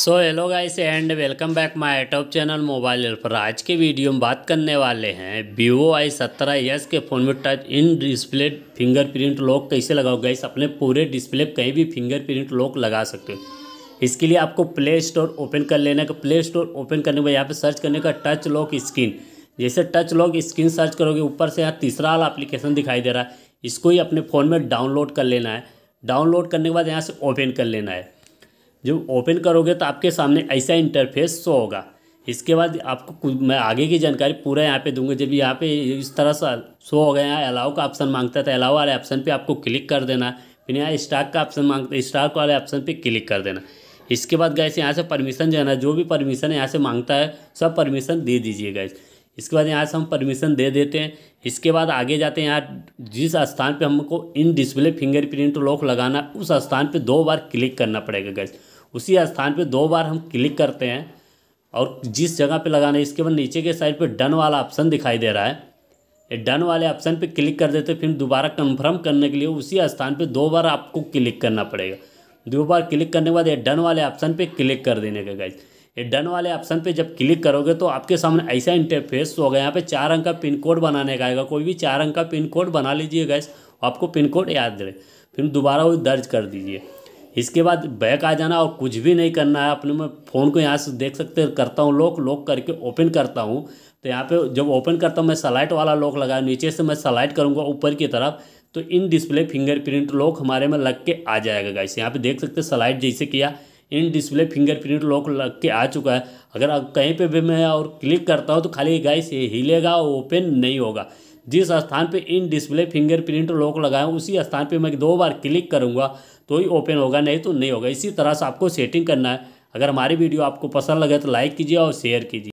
so hello guys and welcome back my YouTube channel mobile helper आज के video में बात करने वाले हैं वीवो आई सत्रह एस के फ़ोन में touch in display fingerprint lock कैसे लगाओ गाइस अपने पूरे डिस्प्ले कहीं भी फिंगरप्रिंट लॉक लगा सकते हो इसके लिए आपको प्ले स्टोर ओपन कर लेना का प्ले स्टोर ओपन करने के बाद यहाँ पर सर्च करने का टच लॉक स्क्रीन जैसे टच लॉक स्क्रीन सर्च करोगे ऊपर से यहाँ तीसरा वाला एप्लीकेशन दिखाई दे रहा है इसको ही अपने फ़ोन में डाउनलोड कर लेना है डाउनलोड करने के बाद यहाँ से ओपन कर लेना है जब ओपन करोगे तो आपके सामने ऐसा इंटरफेस शो होगा इसके बाद आपको मैं आगे की जानकारी पूरा यहाँ पे दूंगा जब यहाँ पे इस तरह सा शो हो गया यहाँ अलाउ का ऑप्शन मांगता था अलाउ तो वाले ऑप्शन पे आपको क्लिक कर देना फिर यहाँ स्टाक का ऑप्शन मांगता स्टाक वाले ऑप्शन पे क्लिक कर देना इसके बाद गैस यहाँ से परमिशन जो जो भी परमिशन यहाँ से मांगता है सब परमिशन दे दीजिए गैस इसके बाद यहाँ से हम परमिशन दे देते हैं इसके बाद आगे जाते हैं यहाँ जिस स्थान पर हमको इन डिस्प्ले फिंगरप्रिंट लॉक लगाना उस स्थान पर दो बार क्लिक करना पड़ेगा गैस उसी स्थान पे दो बार हम क्लिक करते हैं और जिस जगह पे लगाना है इसके बाद नीचे के साइड पे डन वाला ऑप्शन दिखाई दे रहा है ये डन वाले ऑप्शन पे क्लिक कर देते फिर दोबारा कंफर्म करने के लिए उसी स्थान पे दो बार आपको क्लिक करना पड़ेगा दो बार क्लिक करने के बाद ये डन वाले ऑप्शन पर क्लिक कर देने का गाइज ये डन वाले ऑप्शन पर जब क्लिक करोगे तो आपके सामने ऐसा इंटरफेस होगा यहाँ पर चार अंक का पिन कोड बनाने का आएगा कोई भी चार अंक का पिन कोड बना लीजिए गैस आपको पिन कोड याद रहे फिर दोबारा वो दर्ज कर दीजिए इसके बाद बैक आ जाना और कुछ भी नहीं करना है अपने मैं फ़ोन को यहाँ से देख सकते करता हूँ लॉक लॉक करके ओपन करता हूँ तो यहाँ पे जब ओपन करता हूँ मैं सलाइट वाला लॉक लगा नीचे से मैं सलाइट करूँगा ऊपर की तरफ तो इन डिस्प्ले फिंगरप्रिंट लॉक हमारे में लग के आ जाएगा गाइस यहाँ पे देख सकते सलाइट जैसे किया इन डिस्प्ले फिंगरप्रिंट लॉक लग के आ चुका है अगर कहीं पे भी मैं और क्लिक करता हूँ तो खाली गाइस ये हिलेगा ओपन नहीं होगा जिस स्थान पे इन डिस्प्ले फिंगरप्रिंट लॉक लगाया उसी स्थान पे मैं दो बार क्लिक करूँगा तो ही ओपन होगा नहीं तो नहीं होगा इसी तरह से आपको सेटिंग करना है अगर हमारी वीडियो आपको पसंद लगे तो लाइक कीजिए और शेयर कीजिए